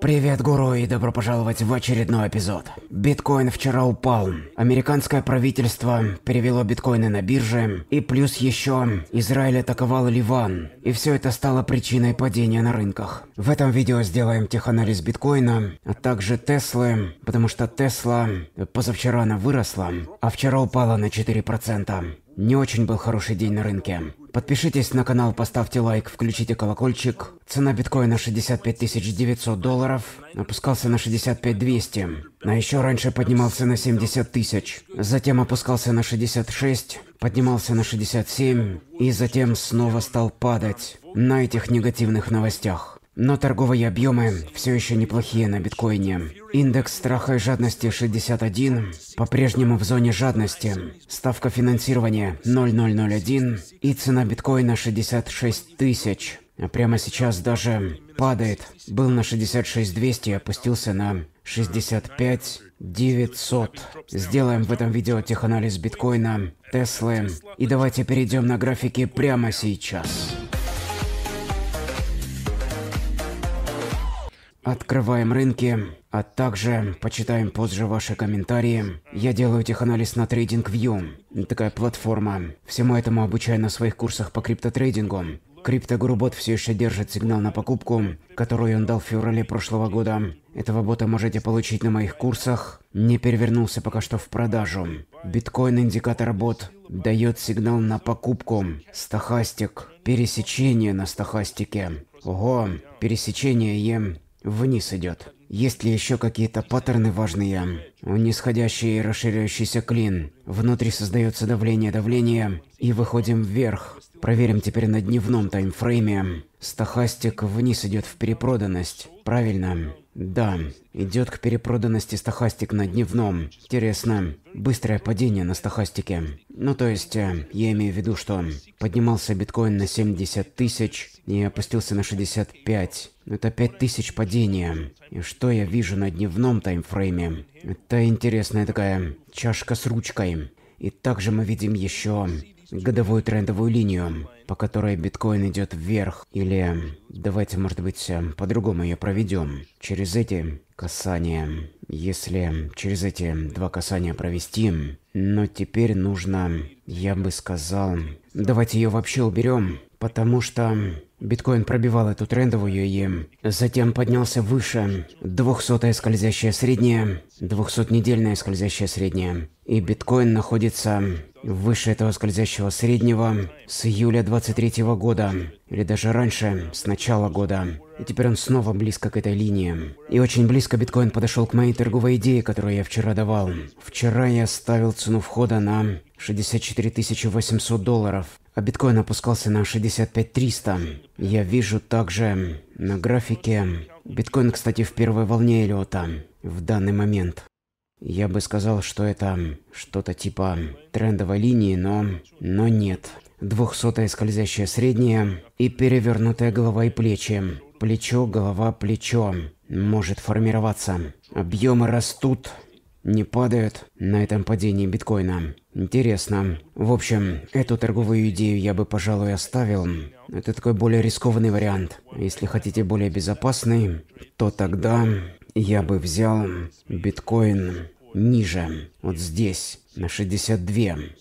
Привет, гуру, и добро пожаловать в очередной эпизод. Биткоин вчера упал. Американское правительство перевело биткоины на бирже, и плюс еще Израиль атаковал Ливан, и все это стало причиной падения на рынках. В этом видео сделаем теханализ биткоина, а также Теслы, потому что Тесла позавчера она выросла, а вчера упала на 4%. Не очень был хороший день на рынке. Подпишитесь на канал, поставьте лайк, включите колокольчик. Цена биткоина 65 900 долларов. Опускался на 65 200. А еще раньше поднимался на 70 тысяч. Затем опускался на 66, поднимался на 67 и затем снова стал падать на этих негативных новостях. Но торговые объемы все еще неплохие на биткоине. Индекс страха и жадности 61, по-прежнему в зоне жадности. Ставка финансирования 0,001 и цена биткоина 66 тысяч. А прямо сейчас даже падает. Был на 66200, и опустился на 65 900. Сделаем в этом видео теханализ биткоина, Теслы. И давайте перейдем на графики прямо сейчас. Открываем рынки, а также почитаем позже ваши комментарии. Я делаю теханализ на TradingView, такая платформа. Всему этому обучаю на своих курсах по криптотрейдингу. Криптогурубот все еще держит сигнал на покупку, который он дал в феврале прошлого года. Этого бота можете получить на моих курсах. Не перевернулся пока что в продажу. Биткоин-индикатор бот дает сигнал на покупку. Стохастик Пересечение на стохастике. Ого, пересечение Е вниз идет. Есть ли еще какие-то паттерны важные? Нисходящий и расширяющийся клин. Внутри создается давление, давление. И выходим вверх. Проверим теперь на дневном таймфрейме. Стохастик вниз идет в перепроданность. Правильно. Да, идет к перепроданности стахастик на дневном. Интересно, быстрое падение на стахастике. Ну то есть, э, я имею в виду, что поднимался биткоин на 70 тысяч и опустился на 65. Это 5 тысяч падения. И что я вижу на дневном таймфрейме? Это интересная такая чашка с ручкой. И также мы видим еще годовую трендовую линию, по которой биткоин идет вверх, или давайте, может быть, э, по-другому ее проведем. Через эти касания, если через эти два касания провести, но теперь нужно, я бы сказал, давайте ее вообще уберем, потому что биткоин пробивал эту трендовую и затем поднялся выше. 200 скользящая средняя, 200 недельная скользящая средняя. И биткоин находится выше этого скользящего среднего с июля 23 -го года, или даже раньше, с начала года. И теперь он снова близко к этой линии. И очень близко биткоин подошел к моей торговой идее, которую я вчера давал. Вчера я ставил цену входа на 64 800 долларов, а биткоин опускался на 65 300. Я вижу также на графике... Биткоин, кстати, в первой волне Эллиота в данный момент. Я бы сказал, что это что-то типа трендовой линии, но... но нет. Двухсотая скользящая средняя и перевернутая голова и плечи. Плечо, голова, плечо. Может формироваться. Объемы растут, не падают на этом падении биткоина. Интересно. В общем, эту торговую идею я бы, пожалуй, оставил. Это такой более рискованный вариант. Если хотите более безопасный, то тогда я бы взял биткоин ниже, вот здесь, на 62.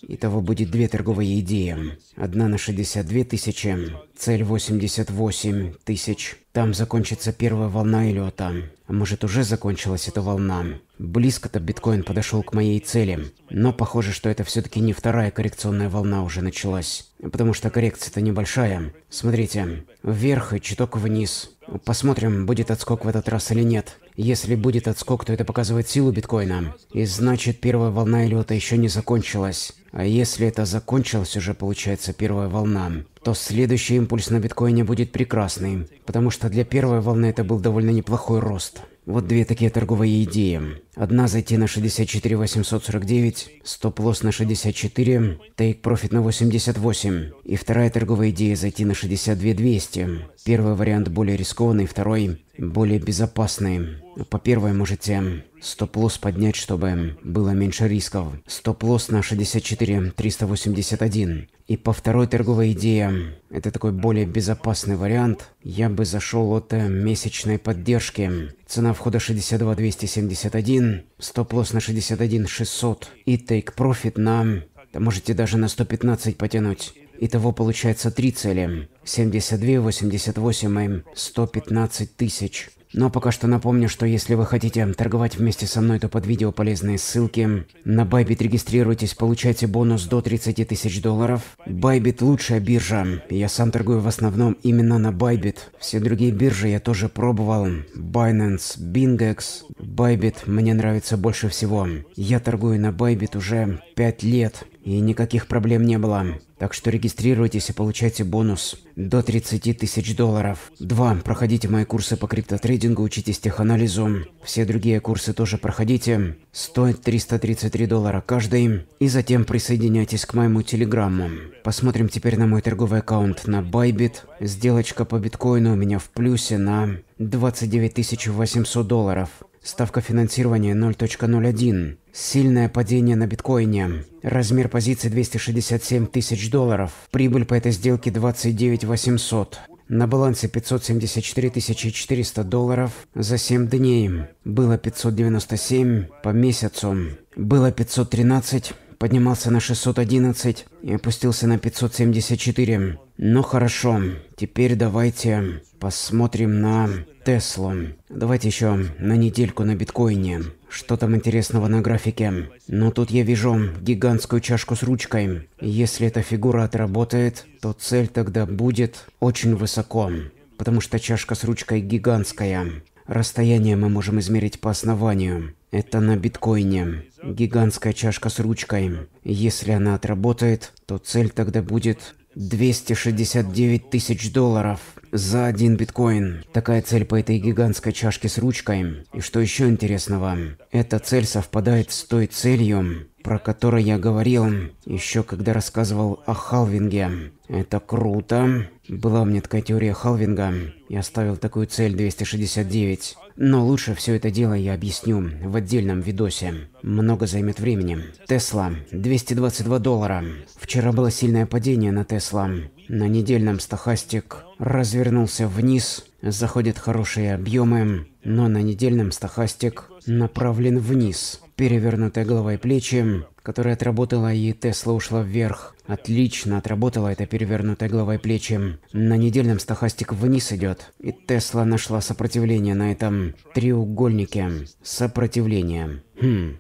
Итого будет две торговые идеи. Одна на 62 тысячи, цель 88 тысяч. Там закончится первая волна Эллиота. А может уже закончилась эта волна. Близко-то биткоин подошел к моей цели. Но похоже, что это все-таки не вторая коррекционная волна уже началась. Потому что коррекция-то небольшая. Смотрите, вверх и чуток вниз. Посмотрим, будет отскок в этот раз или нет. Если будет отскок, то это показывает силу биткоина. И значит, первая волна Эллиота еще не закончилась. А если это закончилось уже, получается, первая волна, то следующий импульс на биткоине будет прекрасный. Потому что для первой волны это был довольно неплохой рост. Вот две такие торговые идеи. Одна зайти на 64 849, стоп-лосс на 64, тейк-профит на 88. И вторая торговая идея зайти на 62 200. Первый вариант более рискованный, второй более безопасный. По первой можете Стоп-лосс поднять, чтобы было меньше рисков. Стоп-лосс на 64 381. И по второй торговой идее, это такой более безопасный вариант, я бы зашел от э, месячной поддержки. Цена входа 62 271, стоп-лосс на 61 600 и тейк-профит на... Да можете даже на 115 потянуть. Итого получается три цели. 72, 88 и 115 тысяч. Но пока что напомню, что если вы хотите торговать вместе со мной, то под видео полезные ссылки. На Bybit регистрируйтесь, получайте бонус до 30 тысяч долларов. Bybit лучшая биржа. Я сам торгую в основном именно на Bybit. Все другие биржи я тоже пробовал. Binance, Bingex, Bybit мне нравится больше всего. Я торгую на Bybit уже 5 лет. И никаких проблем не было. Так что регистрируйтесь и получайте бонус до 30 тысяч долларов. Два. Проходите мои курсы по криптотрейдингу, учитесь теханализу. Все другие курсы тоже проходите. Стоит 333 доллара каждый. И затем присоединяйтесь к моему телеграмму. Посмотрим теперь на мой торговый аккаунт на Bybit. Сделочка по биткоину у меня в плюсе на 29 800 долларов. Ставка финансирования 0.01. Сильное падение на биткоине. Размер позиции 267 тысяч долларов. Прибыль по этой сделке 29 800. На балансе 574 400 долларов за 7 дней. Было 597 по месяцу. Было 513 поднимался на 611 и опустился на 574. Ну хорошо, теперь давайте посмотрим на Теслу. Давайте еще на недельку на биткоине. Что там интересного на графике? Но ну, тут я вижу гигантскую чашку с ручкой. Если эта фигура отработает, то цель тогда будет очень высоко. Потому что чашка с ручкой гигантская. Расстояние мы можем измерить по основанию. Это на биткоине. Гигантская чашка с ручкой. Если она отработает, то цель тогда будет 269 тысяч долларов за один биткоин. Такая цель по этой гигантской чашке с ручкой. И что еще интересного, эта цель совпадает с той целью, про которую я говорил еще когда рассказывал о халвинге. Это круто. Была у меня такая теория халвинга. Я ставил такую цель 269. Но лучше все это дело я объясню в отдельном видосе. Много займет времени. Тесла. 222 доллара. Вчера было сильное падение на Тесла. На недельном стохастик развернулся вниз. Заходят хорошие объемы, но на недельном стохастик направлен вниз перевернутой головой плечи, которая отработала, и Тесла ушла вверх. Отлично отработала это перевернутая головой плечи. На недельном стахастик вниз идет, и Тесла нашла сопротивление на этом треугольнике. Сопротивление. Хм.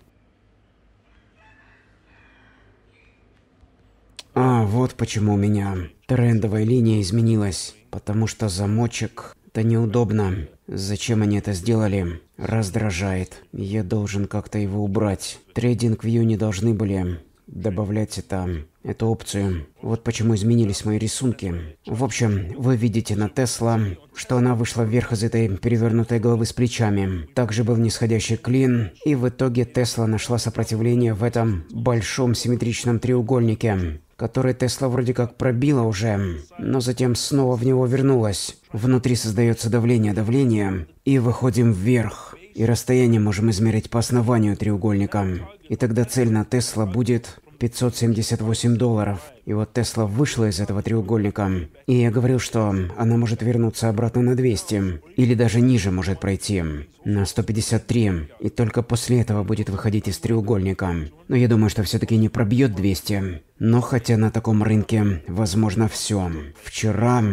А вот почему у меня трендовая линия изменилась. Потому что замочек это неудобно. Зачем они это сделали? Раздражает. Я должен как-то его убрать. Трейдинг-вью не должны были добавлять это, эту опцию. Вот почему изменились мои рисунки. В общем, вы видите на Тесла, что она вышла вверх из этой перевернутой головы с плечами. Также был нисходящий клин, и в итоге Тесла нашла сопротивление в этом большом симметричном треугольнике который Тесла вроде как пробила уже, но затем снова в него вернулась. Внутри создается давление, давлением и выходим вверх. И расстояние можем измерить по основанию треугольника. И тогда цель на Тесла будет 578 долларов. И вот Тесла вышла из этого треугольника. И я говорил, что она может вернуться обратно на 200. Или даже ниже может пройти. На 153. И только после этого будет выходить из треугольника. Но я думаю, что все-таки не пробьет 200. Но хотя на таком рынке возможно все. Вчера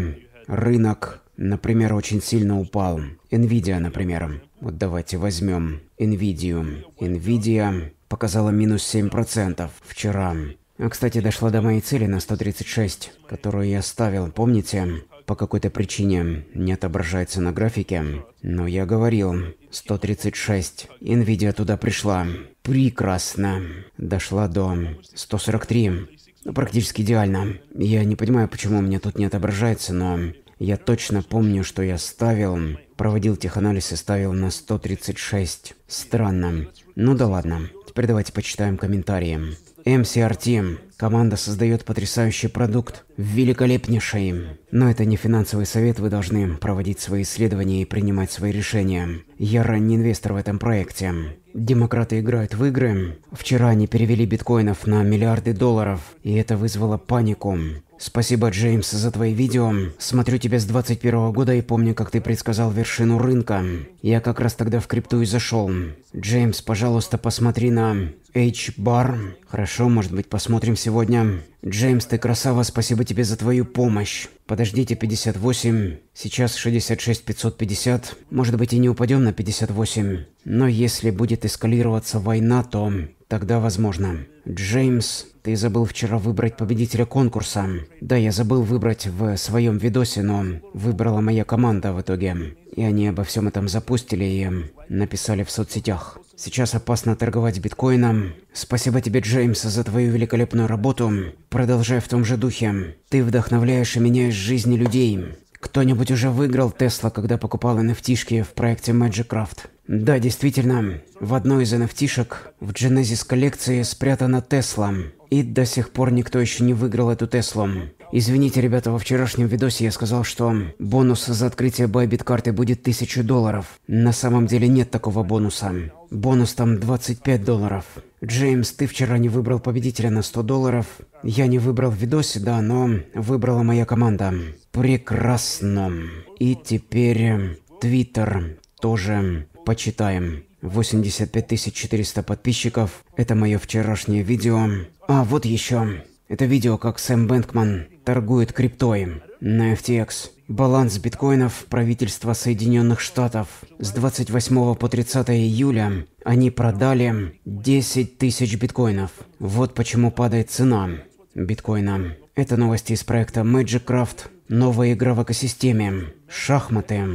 рынок, например, очень сильно упал. Nvidia, например. Вот давайте возьмем Nvidia. Nvidia показала минус 7% вчера. А, кстати, дошла до моей цели на 136, которую я ставил, помните? По какой-то причине не отображается на графике, но я говорил, 136, Nvidia туда пришла. Прекрасно. Дошла до 143. Ну, практически идеально. Я не понимаю, почему у меня тут не отображается, но я точно помню, что я ставил, проводил теханализ и ставил на 136. Странно. Ну да ладно. Теперь давайте почитаем комментарии. MCRT. Команда создает потрясающий продукт, великолепнейший. Но это не финансовый совет, вы должны проводить свои исследования и принимать свои решения. Я ранний инвестор в этом проекте. Демократы играют в игры. Вчера они перевели биткоинов на миллиарды долларов, и это вызвало панику. Спасибо, Джеймс, за твои видео. Смотрю тебя с 21 года и помню, как ты предсказал вершину рынка. Я как раз тогда в крипту и зашел. Джеймс, пожалуйста, посмотри на H-бар. Хорошо, может быть, посмотрим сегодня. Джеймс, ты красава, спасибо тебе за твою помощь. Подождите, 58. Сейчас 66 550. Может быть и не упадем на 58. Но если будет эскалироваться война, то Тогда возможно. Джеймс, ты забыл вчера выбрать победителя конкурса. Да, я забыл выбрать в своем видосе, но выбрала моя команда в итоге. И они обо всем этом запустили и написали в соцсетях. Сейчас опасно торговать биткоином. Спасибо тебе, Джеймс, за твою великолепную работу. Продолжай в том же духе. Ты вдохновляешь и меняешь жизни людей. Кто-нибудь уже выиграл Тесла, когда покупал nft в проекте Magicraft? Да, действительно, в одной из NFT-шек в Genesis коллекции спрятана Тесла. И до сих пор никто еще не выиграл эту Теслу. Извините, ребята, во вчерашнем видосе я сказал, что бонус за открытие Bybit карты будет 1000 долларов. На самом деле нет такого бонуса. Бонус там 25 долларов. Джеймс, ты вчера не выбрал победителя на 100 долларов. Я не выбрал в видосе, да, но выбрала моя команда. Прекрасно. И теперь Твиттер тоже Почитаем. 85 400 подписчиков. Это мое вчерашнее видео. А, вот еще. Это видео, как Сэм Бэнкман торгует криптой на FTX. Баланс биткоинов правительства Соединенных Штатов. С 28 по 30 июля они продали 10 тысяч биткоинов. Вот почему падает цена биткоина. Это новости из проекта Magic Craft. Новая игра в экосистеме. Шахматы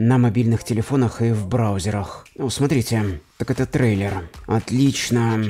на мобильных телефонах и в браузерах. Ну, смотрите, так это трейлер. Отлично.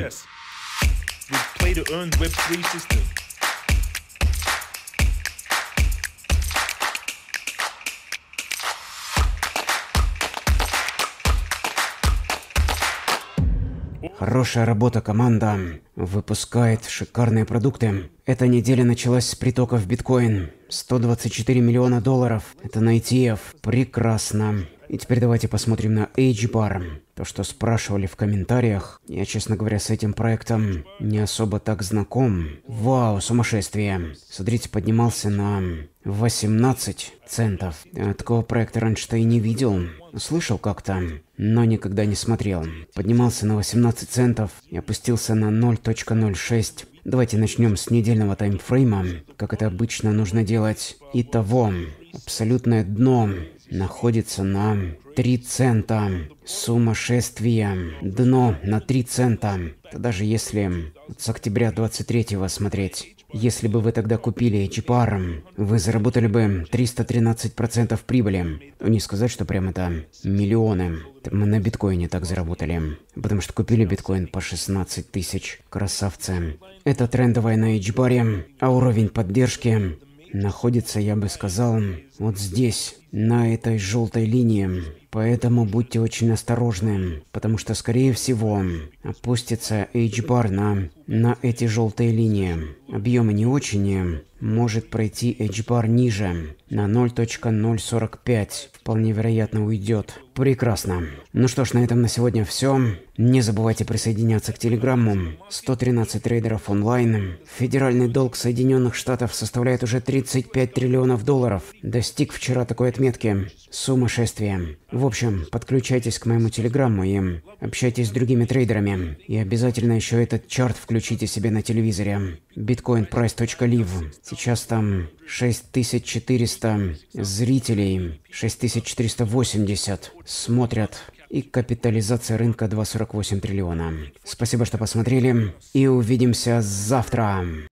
Хорошая работа, команда. Выпускает шикарные продукты. Эта неделя началась с притоков биткоин. 124 миллиона долларов. Это на ETF. Прекрасно. И теперь давайте посмотрим на H-Bar. То, что спрашивали в комментариях. Я, честно говоря, с этим проектом не особо так знаком. Вау, сумасшествие. Смотрите, поднимался на 18 центов. Такого проекта раньше-то и не видел. Слышал как-то, но никогда не смотрел. Поднимался на 18 центов и опустился на 0.06 Давайте начнем с недельного таймфрейма, как это обычно нужно делать. Итого, абсолютное дно находится на 3 цента. Сумасшествие. Дно на 3 цента. Это даже если с октября 23 смотреть. Если бы вы тогда купили Чипар, вы заработали бы 313% прибыли. Не сказать, что прям это миллионы. Мы на биткоине так заработали. Потому что купили биткоин по 16 тысяч. Красавцы. Это трендовая на Эджбаре, а уровень поддержки находится, я бы сказал, вот здесь, на этой желтой линии. Поэтому будьте очень осторожны, потому что, скорее всего, опустится H-бар на, на эти желтые линии. Объемы не очень, может пройти H-бар ниже, на 0.045, вполне вероятно уйдет. Прекрасно. Ну что ж, на этом на сегодня все. Не забывайте присоединяться к Телеграмму. 113 трейдеров онлайн. Федеральный долг Соединенных Штатов составляет уже 35 триллионов долларов. До достиг вчера такой отметки. Сумасшествие. В общем, подключайтесь к моему телеграмму и общайтесь с другими трейдерами. И обязательно еще этот чарт включите себе на телевизоре. bitcoinprice.liv. Сейчас там 6400 зрителей, 6480 смотрят и капитализация рынка 2,48 триллиона. Спасибо, что посмотрели, и увидимся завтра.